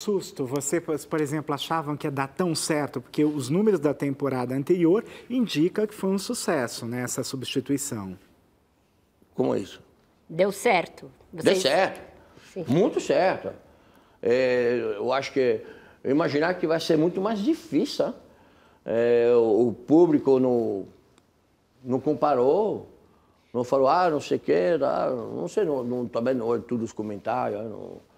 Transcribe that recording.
susto? Você, por exemplo, achavam que ia dar tão certo? Porque os números da temporada anterior indicam que foi um sucesso né, essa substituição. Como é isso? Deu certo. Vocês... Deu certo. Sim. Muito certo. É, eu acho que... Eu imaginar que vai ser muito mais difícil. É, o público não, não comparou, não falou, ah, não sei o quê, não sei, não, não, também não olho todos os comentários, ah, não...